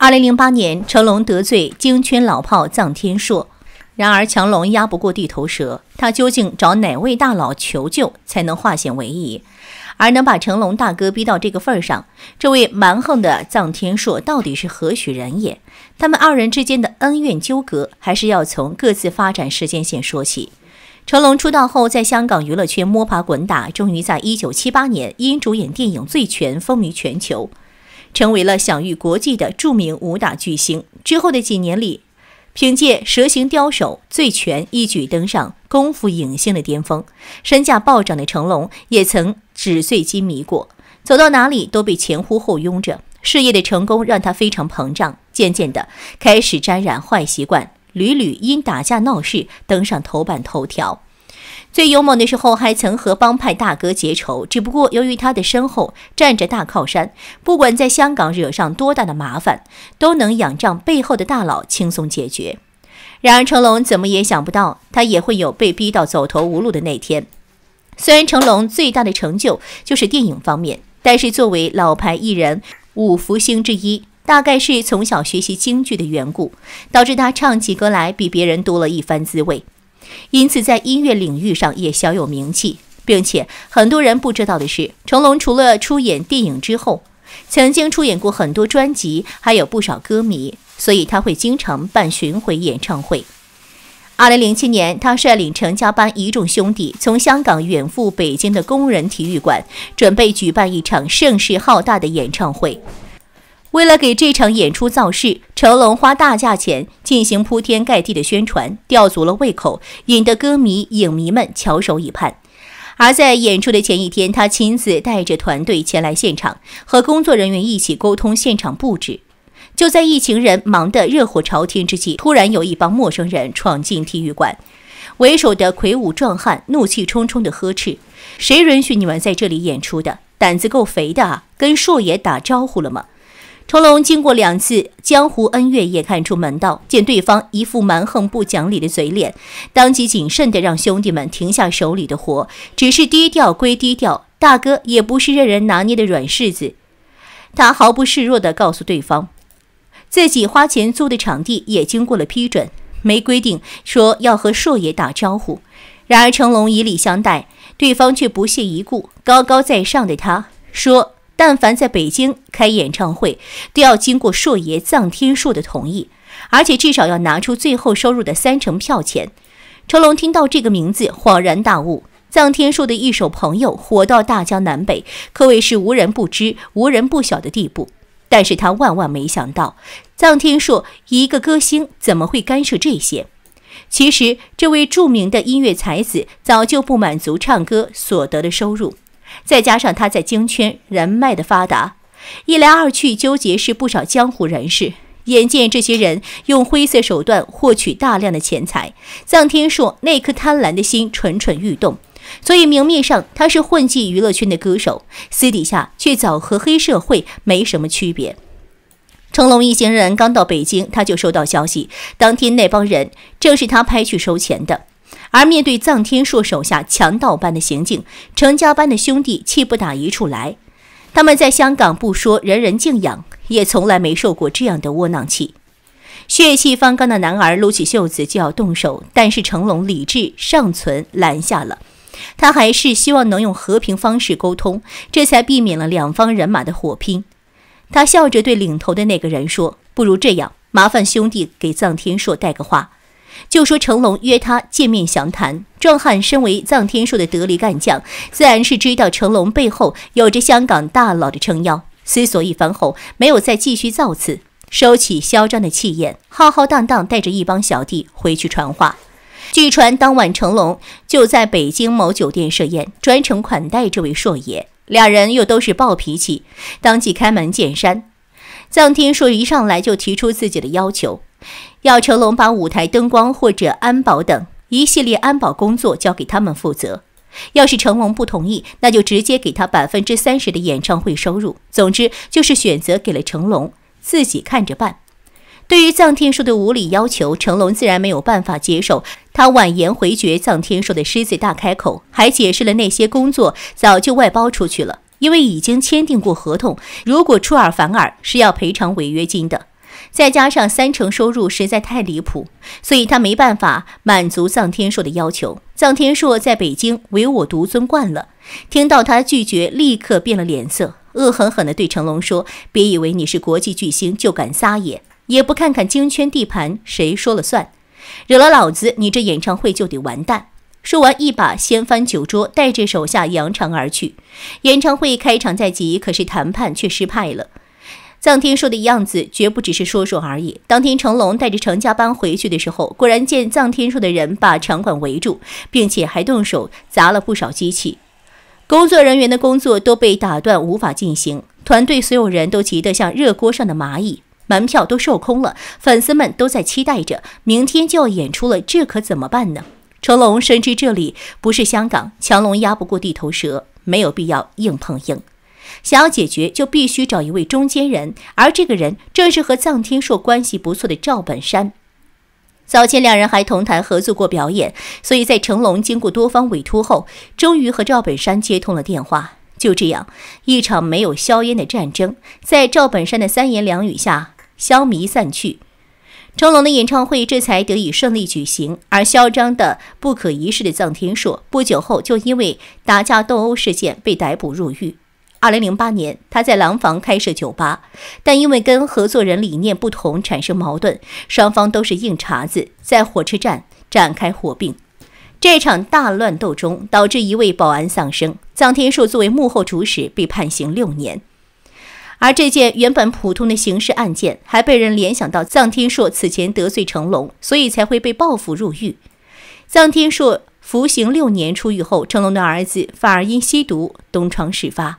二零零八年，成龙得罪京圈老炮藏天朔，然而强龙压不过地头蛇，他究竟找哪位大佬求救才能化险为夷？而能把成龙大哥逼到这个份儿上，这位蛮横的臧天朔到底是何许人也？他们二人之间的恩怨纠葛，还是要从各自发展时间线说起。成龙出道后，在香港娱乐圈摸爬滚打，终于在一九七八年因主演电影《醉拳》风靡全球。成为了享誉国际的著名武打巨星。之后的几年里，凭借《蛇形刁手》《醉拳》一举登上功夫影星的巅峰，身价暴涨的成龙也曾纸醉金迷过，走到哪里都被前呼后拥着。事业的成功让他非常膨胀，渐渐的开始沾染坏习惯，屡屡因打架闹事登上头版头条。最勇猛的时候，还曾和帮派大哥结仇。只不过，由于他的身后站着大靠山，不管在香港惹上多大的麻烦，都能仰仗背后的大佬轻松解决。然而，成龙怎么也想不到，他也会有被逼到走投无路的那天。虽然成龙最大的成就就是电影方面，但是作为老牌艺人五福星之一，大概是从小学习京剧的缘故，导致他唱起歌来比别人多了一番滋味。因此，在音乐领域上也小有名气，并且很多人不知道的是，成龙除了出演电影之后，曾经出演过很多专辑，还有不少歌迷，所以他会经常办巡回演唱会。二零零七年，他率领成家班一众兄弟从香港远赴北京的工人体育馆，准备举办一场声势浩大的演唱会。为了给这场演出造势，成龙花大价钱进行铺天盖地的宣传，吊足了胃口，引得歌迷、影迷们翘首以盼。而在演出的前一天，他亲自带着团队前来现场，和工作人员一起沟通现场布置。就在一群人忙得热火朝天之际，突然有一帮陌生人闯进体育馆，为首的魁梧壮汉怒气冲冲地呵斥：“谁允许你们在这里演出的？胆子够肥的啊！跟硕爷打招呼了吗？”成龙经过两次江湖恩怨，也看出门道。见对方一副蛮横不讲理的嘴脸，当即谨慎地让兄弟们停下手里的活，只是低调归低调，大哥也不是任人拿捏的软柿子。他毫不示弱地告诉对方，自己花钱租的场地也经过了批准，没规定说要和硕爷打招呼。然而成龙以礼相待，对方却不屑一顾，高高在上的他说。但凡在北京开演唱会，都要经过硕爷藏天硕的同意，而且至少要拿出最后收入的三成票钱。成龙听到这个名字，恍然大悟：藏天硕的一首《朋友》火到大江南北，可谓是无人不知、无人不晓的地步。但是他万万没想到，藏天硕一个歌星怎么会干涉这些？其实，这位著名的音乐才子早就不满足唱歌所得的收入。再加上他在京圈人脉的发达，一来二去，纠结是不少江湖人士。眼见这些人用灰色手段获取大量的钱财，臧天硕那颗贪婪的心蠢蠢欲动。所以明面上他是混迹娱乐圈的歌手，私底下却早和黑社会没什么区别。成龙一行人刚到北京，他就收到消息，当天那帮人正是他派去收钱的。而面对藏天硕手下强盗般的行径，成家班的兄弟气不打一处来。他们在香港不说人人敬仰，也从来没受过这样的窝囊气。血气方刚的男儿撸起袖子就要动手，但是成龙理智尚存，拦下了。他还是希望能用和平方式沟通，这才避免了两方人马的火拼。他笑着对领头的那个人说：“不如这样，麻烦兄弟给藏天硕带个话。”就说成龙约他见面详谈。壮汉身为藏天硕的得力干将，自然是知道成龙背后有着香港大佬的撑腰。思索一番后，没有再继续造次，收起嚣张的气焰，浩浩荡荡带着一帮小弟回去传话。据传当晚成龙就在北京某酒店设宴，专程款待这位硕爷。俩人又都是暴脾气，当即开门见山。藏天硕一上来就提出自己的要求。要成龙把舞台灯光或者安保等一系列安保工作交给他们负责。要是成龙不同意，那就直接给他百分之三十的演唱会收入。总之就是选择给了成龙，自己看着办。对于藏天朔的无理要求，成龙自然没有办法接受，他婉言回绝藏天朔的狮子大开口，还解释了那些工作早就外包出去了，因为已经签订过合同，如果出尔反尔是要赔偿违约金的。再加上三成收入实在太离谱，所以他没办法满足臧天硕的要求。臧天硕在北京唯我独尊惯了，听到他拒绝，立刻变了脸色，恶狠狠地对成龙说：“别以为你是国际巨星就敢撒野，也不看看京圈地盘谁说了算，惹了老子，你这演唱会就得完蛋。”说完，一把掀翻酒桌，带着手下扬长而去。演唱会开场在即，可是谈判却失败了。藏天树的样子绝不只是说说而已。当天成龙带着成家班回去的时候，果然见藏天树的人把场馆围住，并且还动手砸了不少机器，工作人员的工作都被打断，无法进行。团队所有人都急得像热锅上的蚂蚁，门票都售空了，粉丝们都在期待着明天就要演出了，这可怎么办呢？成龙深知这里不是香港，强龙压不过地头蛇，没有必要硬碰硬。想要解决，就必须找一位中间人，而这个人正是和臧天朔关系不错的赵本山。早前两人还同台合作过表演，所以在成龙经过多方委托后，终于和赵本山接通了电话。就这样，一场没有硝烟的战争，在赵本山的三言两语下消弭散去，成龙的演唱会这才得以顺利举行。而嚣张的不可一世的臧天朔不久后就因为打架斗殴事件被逮捕入狱。二零零八年，他在廊坊开设酒吧，但因为跟合作人理念不同，产生矛盾，双方都是硬茬子，在火车站展开火并。这场大乱斗中，导致一位保安丧生。臧天朔作为幕后主使，被判刑六年。而这件原本普通的刑事案件，还被人联想到臧天朔此前得罪成龙，所以才会被报复入狱。臧天朔服刑六年出狱后，成龙的儿子反而因吸毒东窗事发。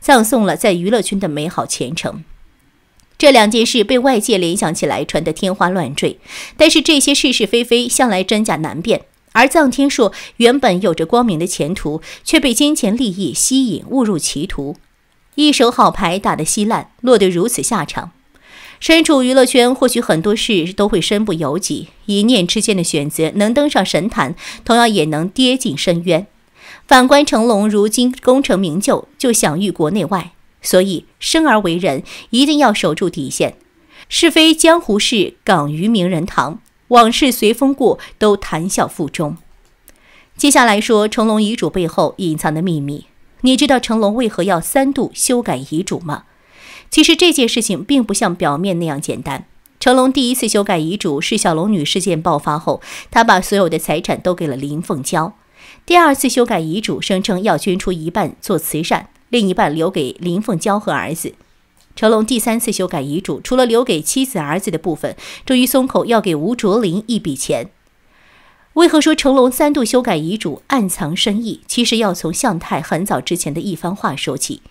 葬送了在娱乐圈的美好前程，这两件事被外界联想起来，传得天花乱坠。但是这些是是非非，向来真假难辨。而臧天朔原本有着光明的前途，却被金钱利益吸引，误入歧途，一手好牌打得稀烂，落得如此下场。身处娱乐圈，或许很多事都会身不由己，一念之间的选择，能登上神坛，同样也能跌进深渊。反观成龙，如今功成名就，就享誉国内外。所以，生而为人，一定要守住底线。是非江湖事，港于名人堂，往事随风过，都谈笑腹中。接下来说成龙遗嘱背后隐藏的秘密。你知道成龙为何要三度修改遗嘱吗？其实这件事情并不像表面那样简单。成龙第一次修改遗嘱是小龙女事件爆发后，他把所有的财产都给了林凤娇。第二次修改遗嘱，声称要捐出一半做慈善，另一半留给林凤娇和儿子。成龙第三次修改遗嘱，除了留给妻子儿子的部分，终于松口要给吴卓林一笔钱。为何说成龙三度修改遗嘱暗藏深意？其实要从向太很早之前的一番话说起。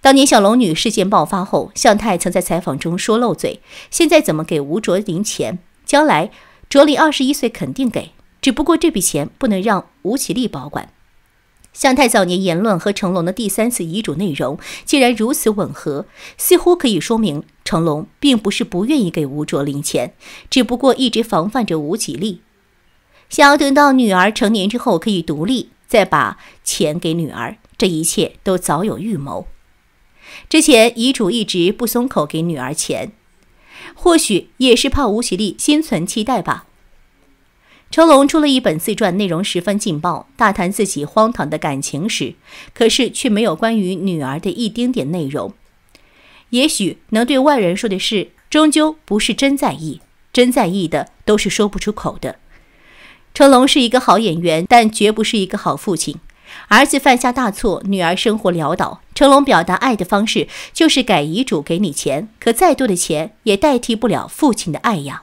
当年小龙女事件爆发后，向太曾在采访中说漏嘴：“现在怎么给吴卓林钱？将来卓林二十一岁肯定给。”只不过这笔钱不能让吴绮莉保管。向太早年言论和成龙的第三次遗嘱内容竟然如此吻合，似乎可以说明成龙并不是不愿意给吴卓林钱，只不过一直防范着吴绮莉，想要等到女儿成年之后可以独立，再把钱给女儿。这一切都早有预谋。之前遗嘱一直不松口给女儿钱，或许也是怕吴绮莉心存期待吧。成龙出了一本自传，内容十分劲爆，大谈自己荒唐的感情史，可是却没有关于女儿的一丁点内容。也许能对外人说的是，终究不是真在意，真在意的都是说不出口的。成龙是一个好演员，但绝不是一个好父亲。儿子犯下大错，女儿生活潦倒，成龙表达爱的方式就是改遗嘱给你钱，可再多的钱也代替不了父亲的爱呀。